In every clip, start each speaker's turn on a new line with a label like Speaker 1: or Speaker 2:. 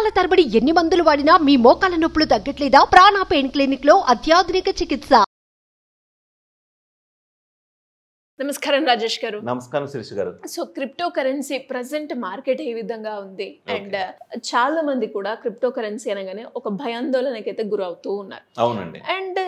Speaker 1: నెలల తరబడి ఎన్ని మందులు వాడినా మీ మోకాల నొప్పులు తగ్గట్లేదా ప్రాణ పెయిన్ క్లినిక్ లో అత్యాధునిక చికిత్స నమస్కారం రాజేష్ గారు నమస్కారం శిరీష్ గారు so cryptocurrency present market ఏ విధంగా ఉంది అండ్ చాలా మంది కూడా క్రిప్టో కరెన్సీ అనగానే ఒక భయాందోళనకైతే గురవుతూ ఉన్నారు అవునండి అండ్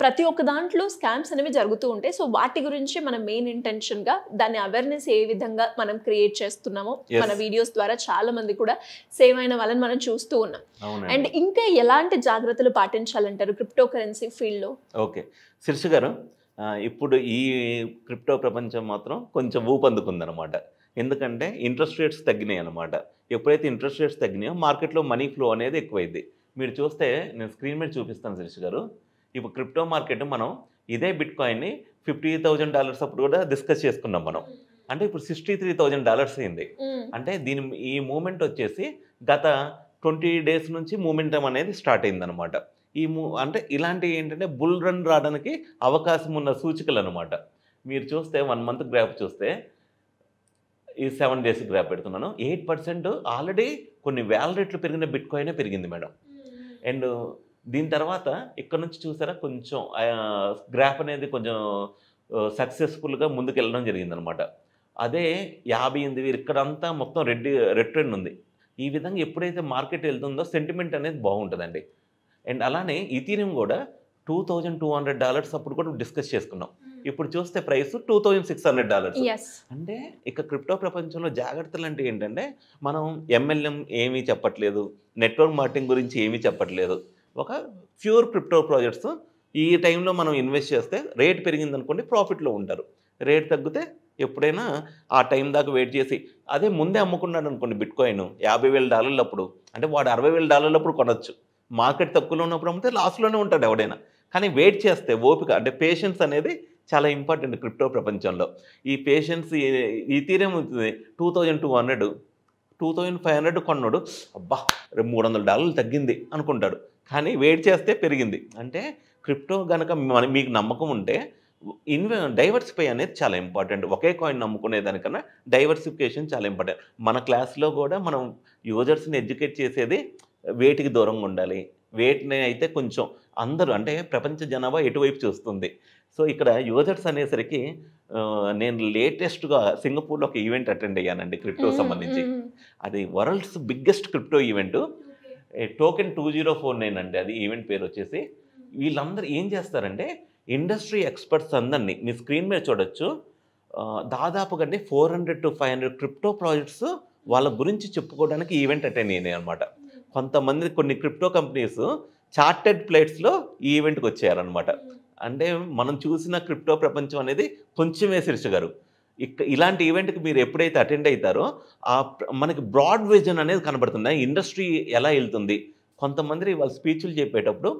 Speaker 1: ప్రతి ఒక్క దాంట్లో స్కామ్స్ అనేవి జరుగుతూ ఉంటాయి సో వాటి గురించి మన మెయిన్ ఇంటెన్షన్ గా దాని అవేర్నెస్ ఏ విధంగా మనం క్రియేట్ చేస్తున్నామో మన వీడియోస్ ద్వారా చాలా మంది కూడా సేవ్ అయిన వాళ్ళని మనం చూస్తూ ఉన్నాం అండ్ ఇంకా ఎలాంటి జాగ్రత్తలు పాటించాలంటారు క్రిప్టో కరెన్సీ ఫీల్డ్ లో ఓకే శిర్ష గారు ఇప్పుడు ఈ క్రిప్టో ప్రపంచం మాత్రం కొంచెం ఊపందుకుందనమాట ఎందుకంటే ఇంట్రెస్ట్ రేట్స్ తగ్గినాయి అనమాట ఎప్పుడైతే ఇంట్రెస్ట్ రేట్స్ తగ్గినాయో మార్కెట్లో మనీ ఫ్లో అనేది ఎక్కువైంది మీరు చూస్తే నేను స్క్రీన్ మీద చూపిస్తాను శిరీష్ గారు ఇప్పుడు క్రిప్టో మార్కెట్ మనం ఇదే బిట్ కాయిన్ని ఫిఫ్టీ థౌజండ్ డాలర్స్ అప్పుడు కూడా డిస్కస్ చేసుకున్నాం మనం అంటే ఇప్పుడు సిక్స్టీ త్రీ థౌజండ్ డాలర్స్ అయింది అంటే దీని ఈ మూమెంట్ వచ్చేసి గత ట్వంటీ డేస్ నుంచి మూమెంటం అనేది స్టార్ట్ అయింది అనమాట ఈ మూ అంటే ఇలాంటివి ఏంటంటే బుల్ రన్ రావడానికి అవకాశం ఉన్న సూచికలు అనమాట మీరు చూస్తే వన్ మంత్ గ్రాప్ చూస్తే ఈ సెవెన్ డేస్ గ్రాప్ పెడుతున్నాను ఎయిట్ పర్సెంట్ ఆల్రెడీ కొన్ని వేల రేట్లు పెరిగిన బిట్ కాయినే పెరిగింది మేడం అండ్ దీని తర్వాత ఇక్కడ నుంచి చూసారా కొంచెం గ్రాఫ్ అనేది కొంచెం సక్సెస్ఫుల్గా ముందుకు వెళ్ళడం జరిగిందనమాట అదే యాభై ఎనిమిది వేలు ఇక్కడంతా మొత్తం రెడ్ రెడ్ ట్రెండ్ ఉంది ఈ విధంగా ఎప్పుడైతే మార్కెట్ వెళ్తుందో సెంటిమెంట్ అనేది బాగుంటుందండి అండ్ అలానే ఇథీరియం కూడా two thousand two hundred dollars అప్పుడు కూడా డిస్కస్ చేసుకున్నాం hmm. ఇప్పుడు చూస్తే price two thousand six hundred dollars అంటే ఇక క్రిప్టో ప్రపంచంలో జాగ్రత్తలు అంటే ఏంటంటే మనం ఎంఎల్ఎం ఏమీ చెప్పట్లేదు నెట్వర్క్ మార్టింగ్ గురించి ఏమీ చెప్పట్లేదు ఒక ప్యూర్ క్రిప్టో ప్రాజెక్ట్స్ ఈ టైంలో మనం ఇన్వెస్ట్ చేస్తే రేట్ పెరిగింది అనుకోండి ప్రాఫిట్లో ఉంటారు రేట్ తగ్గితే ఎప్పుడైనా ఆ టైం దాకా వెయిట్ చేసి అదే ముందే అమ్ముకున్నాడు అనుకోండి బిట్కాయిన్ యాభై వేల డాలర్లు అప్పుడు అంటే వాడు అరవై వేల డాలర్లు అప్పుడు కొనొచ్చు మార్కెట్ తక్కువలో ఉన్నప్పుడు అమ్మితే లాస్ట్లోనే ఉంటాడు ఎవడైనా కానీ వెయిట్ చేస్తే ఓపిక అంటే పేషెన్స్ అనేది చాలా ఇంపార్టెంట్ క్రిప్టో ప్రపంచంలో ఈ పేషెన్స్ తీరే two thousand two hundred two thousand five hundred కొన్నాడు అబ్బా రెండు మూడు వందల డాలర్లు తగ్గింది అనుకుంటాడు కానీ వెయిట్ చేస్తే పెరిగింది అంటే క్రిప్టో కనుక మన మీకు నమ్మకం ఉంటే ఇన్వె డైవర్సిఫై అనేది చాలా ఇంపార్టెంట్ ఒకే కాయిన్ నమ్ముకునే దానికన్నా డైవర్సిఫికేషన్ చాలా ఇంపార్టెంట్ మన క్లాస్లో కూడా మనం యూజర్స్ని ఎడ్యుకేట్ చేసేది వేటికి దూరంగా ఉండాలి వేటిని అయితే కొంచెం అందరూ అంటే ప్రపంచ జనాభా ఎటువైపు చూస్తుంది సో ఇక్కడ యూజర్స్ అనేసరికి నేను లేటెస్ట్గా సింగపూర్లో ఒక ఈవెంట్ అటెండ్ అయ్యానండి క్రిప్టో సంబంధించి అది world's biggest crypto event token two zero four nine అంటే అది ఈవెంట్ పేరు వచ్చేసి వీళ్ళందరూ ఏం చేస్తారంటే ఇండస్ట్రీ ఎక్స్పర్ట్స్ అందరినీ మీ స్క్రీన్ మీద చూడొచ్చు దాదాపుగా అంటే four hundred to five hundred crypto projects వాళ్ళ గురించి చెప్పుకోవడానికి ఈవెంట్ అటెండ్ అయినాయి అనమాట కొంతమంది కొన్ని క్రిప్టో కంపెనీస్ చార్టెడ్ ప్లేట్స్లో ఈ ఈవెంట్కి వచ్చారనమాట అంటే మనం చూసిన క్రిప్టో ప్రపంచం అనేది కొంచెమే శిరిచగారు గారు ఇలాంటి ఈవెంట్కి మీరు ఎప్పుడైతే అటెండ్ అవుతారో ఆ మనకి బ్రాడ్ విజన్ అనేది కనబడుతుంది ఇండస్ట్రీ ఎలా వెళ్తుంది కొంతమంది వాళ్ళ స్పీచ్లు చెప్పేటప్పుడు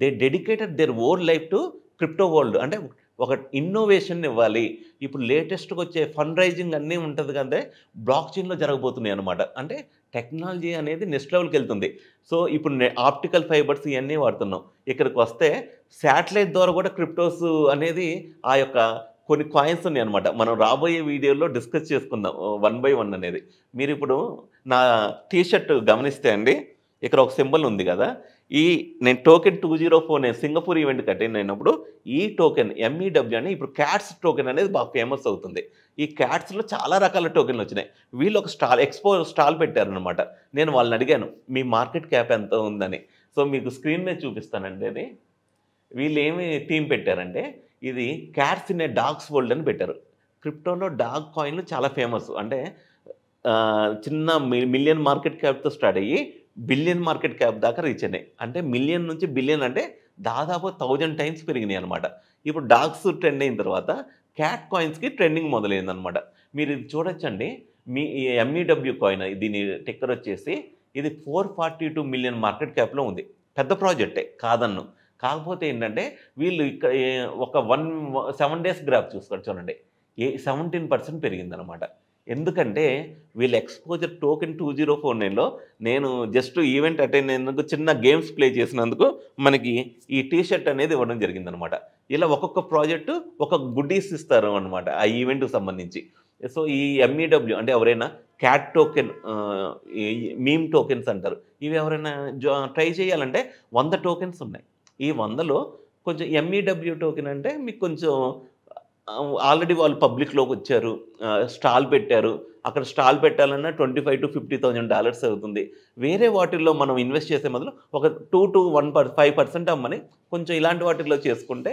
Speaker 1: they dedicated their our life to crypto world అంటే ఒక ఇన్నోవేషన్ ఇవ్వాలి ఇప్పుడు లేటెస్ట్గా వచ్చే ఫండ్ రైజింగ్ అన్నీ ఉంటుంది కదా బ్లాక్ చైన్లో జరగబోతున్నాయి అనమాట అంటే టెక్నాలజీ అనేది నెక్స్ట్ లెవెల్కి వెళ్తుంది సో ఇప్పుడు ఆప్టికల్ ఫైబర్స్ ఇవన్నీ వాడుతున్నాం ఇక్కడికి వస్తే శాటిలైట్ ద్వారా కూడా క్రిప్టోస్ అనేది ఆ యొక్క కొన్ని కాయిన్స్ ఉన్నాయి అనమాట మనం రాబోయే వీడియోలో డిస్కస్ చేసుకుందాం వన్ బై వన్ అనేది మీరు ఇప్పుడు నా టీషర్ట్ గమనిస్తే అండి ఇక్కడ ఒక సింబల్ ఉంది కదా ఈ నేను టోకెన్ టూ జీరో ఫోర్ నేను సింగపూర్ ఈవెంట్ అటెండ్ అయినప్పుడు ఈ టోకెన్ ఎంఈడబ్ల్యూ e అని ఇప్పుడు క్యాట్స్ టోకెన్ అనేది బాగా ఫేమస్ అవుతుంది ఈ క్యాట్స్లో చాలా రకాల టోకెన్లు వచ్చినాయి వీళ్ళు ఒక స్టాల్ ఎక్స్పో స్టాల్ పెట్టారనమాట నేను వాళ్ళని అడిగాను మీ మార్కెట్ క్యాప్ ఎంత ఉందని సో మీకు స్క్రీన్ మీద చూపిస్తానండి అది వీళ్ళు ఏమి థీమ్ పెట్టారంటే ఇది cats in a dogs world అని పెట్టారు క్రిప్టోలో డాగ్ కాయిన్లు చాలా ఫేమస్ అంటే చిన్న మిలియన్ మార్కెట్ క్యాప్తో స్టార్ట్ అయ్యి బిలియన్ మార్కెట్ క్యాప్ దాకా రీచ్ అయినాయి అంటే మిలియన్ నుంచి బిలియన్ అంటే దాదాపు థౌజండ్ టైమ్స్ పెరిగినాయి అనమాట ఇప్పుడు డాగ్స్ ట్రెండ్ అయిన తర్వాత క్యాట్ కాయిన్స్కి ట్రెండింగ్ మొదలైంది అనమాట మీరు ఇది చూడొచ్చండి మీ ఎంఈడబ్ల్యూ కాయిన్ దీని టెక్కర్ వచ్చేసి ఇది four forty two million market క్యాప్లో ఉంది పెద్ద ప్రాజెక్టే కాదన్ను కాకపోతే ఏంటంటే వీళ్ళు ఇక్కడ ఒక వన్ సెవెన్ డేస్ గ్రాఫ్ చూసుకోండి చూడండి ఏ సెవెంటీన్ పర్సెంట్ పెరిగిందనమాట ఎందుకంటే వీళ్ళ exposure token two zero four నైన్లో నేను జస్ట్ ఈవెంట్ అటెండ్ అయినందుకు చిన్న గేమ్స్ ప్లే చేసినందుకు మనకి ఈ టీషర్ట్ అనేది ఇవ్వడం జరిగిందనమాట ఇలా ఒక్కొక్క ప్రాజెక్టు ఒక గుడ్డీస్ ఇస్తారు అనమాట ఆ ఈవెంట్కి సంబంధించి సో ఈ ఎంఈడబ్ల్యూ e అంటే ఎవరైనా క్యాట్ టోకెన్ మీమ్ టోకెన్స్ అంటారు ఇవి ఎవరైనా ట్రై చేయాలంటే వంద టోకెన్స్ ఉన్నాయి ఈ వందలో కొంచెం ఎంఈడబ్ల్యూ టోకెన్ e అంటే మీకు కొంచెం ఆల్రెడీ వాళ్ళు పబ్లిక్లోకి వచ్చారు స్టాల్ పెట్టారు అక్కడ స్టాల్ పెట్టాలన్నా twenty five to fifty thousand dollars అవుతుంది వేరే వాటిల్లో మనం ఇన్వెస్ట్ చేసే మొదలు ఒక two to one per five percent అమ్మని కొంచెం ఇలాంటి వాటిల్లో చేసుకుంటే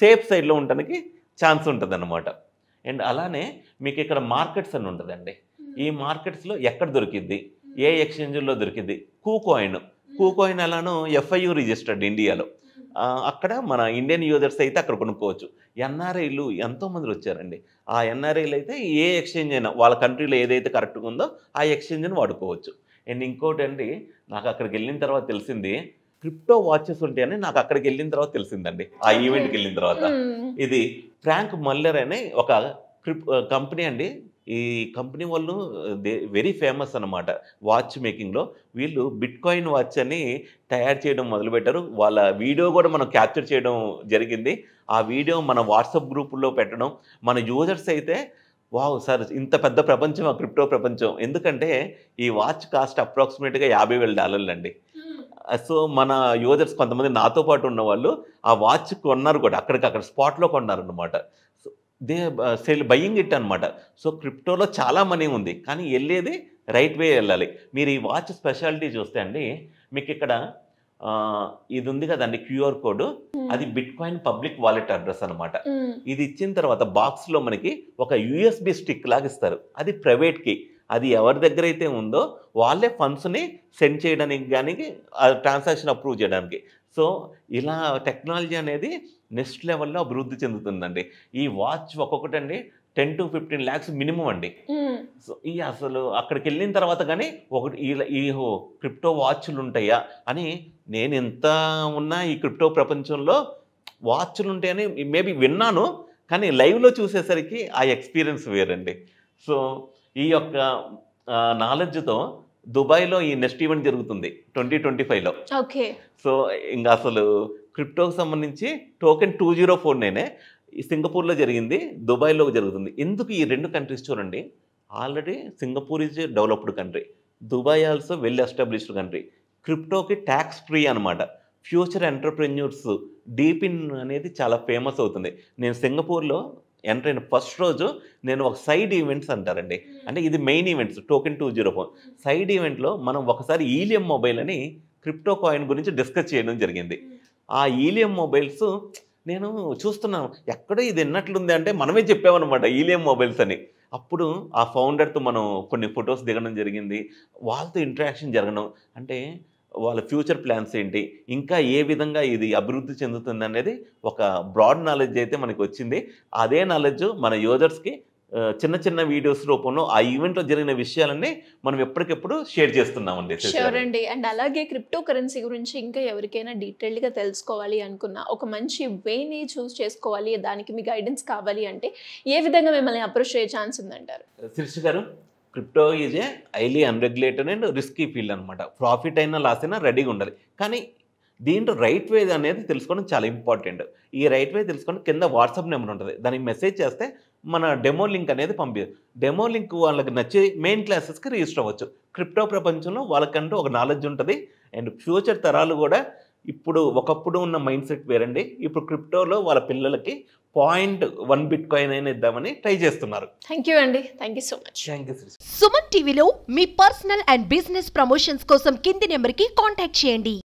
Speaker 1: సేఫ్ సైడ్లో ఉండడానికి ఛాన్స్ ఉంటుంది అనమాట అండ్ అలానే మీకు ఇక్కడ మార్కెట్స్ అని ఉంటుందండి ఈ మార్కెట్స్లో hmm. ఎక్కడ దొరికిద్ది ఏ ఎక్స్చేంజ్లో hmm. దొరికిద్ది కూ కాయిన్ కూ కాయిన్ అలానో ఎఫ్ఐయు రిజిస్టర్డ్ ఇండియాలో అక్కడ మన ఇండియన్ యూజర్స్ అయితే అక్కడ కొనుక్కోవచ్చు ఎన్ఆర్ఐలు ఎంతోమంది వచ్చారండి ఆ ఎన్ఆర్ఐలు అయితే ఏ ఎక్స్చేంజ్ అయినా వాళ్ళ కంట్రీలో ఏదైతే కరెక్ట్గా ఉందో ఆ ఎక్స్చేంజ్ని వాడుకోవచ్చు అండ్ ఇంకోటి అండి నాకు అక్కడికి వెళ్ళిన తర్వాత తెలిసింది క్రిప్టో వాచెస్ ఉంటాయని నాకు అక్కడికి వెళ్ళిన తర్వాత తెలిసిందండి ఆ ఈవెంట్కి వెళ్ళిన తర్వాత ఇది ఫ్రాంక్ మల్లర్ అనే ఒక క్రిప్ కంపెనీ అండి ఈ కంపెనీ వాళ్ళు వెరీ ఫేమస్ అనమాట వాచ్ మేకింగ్లో వీళ్ళు బిట్ కాయిన్ వాచ్ అని తయారు చేయడం మొదలుపెట్టారు వాళ్ళ వీడియో కూడా మనం క్యాప్చర్ చేయడం జరిగింది ఆ వీడియో మన వాట్సాప్ గ్రూపుల్లో పెట్టడం మన యూజర్స్ అయితే వావ్ సార్ ఇంత పెద్ద ప్రపంచం ఆ క్రిప్టో ప్రపంచం ఎందుకంటే ఈ వాచ్ కాస్ట్ అప్రాక్సిమేట్గా యాభై వేల డాలర్లు అండి సో మన యూజర్స్ కొంతమంది నాతో పాటు ఉన్న వాళ్ళు ఆ వాచ్ కొన్నారు కూడా అక్కడికి అక్కడ స్పాట్లో కొన్నారు అనమాట దే సెల్ బయ్యింగ్ ఇట్ అనమాట సో క్రిప్టోలో చాలా మనీ ఉంది కానీ వెళ్ళేది రైట్ వే వెళ్ళాలి మీరు ఈ వాచ్ స్పెషాలిటీ చూస్తే అండి మీకు ఇక్కడ ఇది ఉంది కదండి క్యూఆర్ కోడ్ అది bitcoin public wallet address అనమాట ఇది ఇచ్చిన తర్వాత బాక్స్ లో మనకి ఒక యుఎస్బి స్టిక్ లాగా ఇస్తారు అది ప్రైవేట్ కి అది ఎవరి దగ్గర అయితే ఉందో వాళ్ళే ఫండ్స్ని సెండ్ చేయడానికి కానీ ట్రాన్సాక్షన్ అప్రూవ్ చేయడానికి సో ఇలా టెక్నాలజీ అనేది నెక్స్ట్ లెవెల్లో అభివృద్ధి చెందుతుందండి ఈ వాచ్ ఒక్కొక్కటండి ten to fifteen lakhs minimum అండి సో ఈ అసలు అక్కడికి వెళ్ళిన తర్వాత కానీ ఒకటి ఈ క్రిప్టో వాచ్లు ఉంటాయా అని నేను ఎంత ఉన్నా ఈ క్రిప్టో ప్రపంచంలో వాచ్లు ఉంటాయని మేబీ విన్నాను కానీ లైవ్లో చూసేసరికి ఆ ఎక్స్పీరియన్స్ వేరండి సో ఈ యొక్క నాలెడ్జ్తో దుబాయ్లో ఈ నెక్స్ట్ ఈవెంట్ జరుగుతుంది ట్వంటీ ట్వంటీ ఫైవ్లో ఓకే సో ఇంకా అసలు క్రిప్టోకి సంబంధించి టోకెన్ టూ జీరో ఫోర్ నేనే సింగపూర్లో జరిగింది దుబాయ్లో జరుగుతుంది ఎందుకు ఈ రెండు కంట్రీస్ చూడండి already Singapore is developed country Dubai also well established country క్రిప్టోకి ట్యాక్స్ ఫ్రీ అనమాట ఫ్యూచర్ ఎంటర్ప్రెన్యూర్స్ డీపిన్ అనేది చాలా ఫేమస్ అవుతుంది నేను సింగపూర్లో ఎంటర్ అయిన ఫస్ట్ రోజు నేను ఒక సైడ్ ఈవెంట్స్ అంటారండి అంటే ఇది main events token two zero four side ఈవెంట్లో మనం ఒకసారి ఈలియం మొబైల్ అని క్రిప్టో కాయిన్ గురించి డిస్కస్ చేయడం జరిగింది ఆ ఈలియం మొబైల్స్ నేను చూస్తున్నాను ఎక్కడో ఇది ఎన్నట్లుంది అంటే మనమే చెప్పామన్నమాట ఈలియం మొబైల్స్ అని అప్పుడు ఆ ఫౌండర్తో మనం కొన్ని ఫొటోస్ దిగడం జరిగింది వాళ్ళతో ఇంటరాక్షన్ జరగడం అంటే వాళ్ళ ఫ్యూచర్ ప్లాన్స్ ఏంటి ఇంకా ఏ విధంగా ఇది అభివృద్ధి చెందుతుంది అనేది ఒక బ్రాడ్ నాలెడ్జ్ అయితే మనకు వచ్చింది అదే నాలెడ్జ్ మన యూజర్స్కి చిన్న చిన్న వీడియోస్ రూపంలో ఆ ఈవెంట్లో జరిగిన విషయాలన్నీ మనం ఎప్పటికెప్పుడు షేర్ చేస్తున్నామండి షూర్ అండి అండ్ అలాగే క్రిప్టో కరెన్సీ గురించి ఇంకా ఎవరికైనా డీటెయిల్డ్గా తెలుసుకోవాలి అనుకున్నా ఒక మంచి వేని చూస్ చేసుకోవాలి దానికి మీ గైడెన్స్ కావాలి అంటే ఏ విధంగా మిమ్మల్ని అప్రోచ్ చేయ ఛాన్స్ ఉందంటారు శిర్షి గారు crypto is a highly unregulated and risky field అనమాట ప్రాఫిట్ అయినా లాస్ అయినా రెడీగా ఉండాలి కానీ దీంట్లో రైట్ వే అనేది తెలుసుకోవడం చాలా ఇంపార్టెంట్ ఈ రైట్ వే తెలుసుకోవడం కింద వాట్సాప్ నెంబర్ ఉంటుంది దానికి మెసేజ్ చేస్తే మన డెమో లింక్ అనేది పంపించు డెమో లింక్ వాళ్ళకి నచ్చి మెయిన్ క్లాసెస్కి రిజిస్టర్ అవ్వచ్చు క్రిప్టో ప్రపంచంలో వాళ్ళకంటూ ఒక నాలెడ్జ్ ఉంటుంది అండ్ ఫ్యూచర్ తరాలు కూడా ఇప్పుడు ఒకప్పుడు ఉన్న మైండ్ సెట్ వేరండి ఇప్పుడు క్రిప్టోలో వాళ్ళ పిల్లలకి పాయింట్ వన్ బిట్ కాయిన్ అయినా ఇద్దామని ట్రై చేస్తున్నారు థ్యాంక్ యూ అండి thank you so much thank you Suman టీవీలో మీ పర్సనల్ అండ్ బిజినెస్ ప్రమోషన్స్ కోసం కింది నెంబర్కి కాంటాక్ట్ చేయండి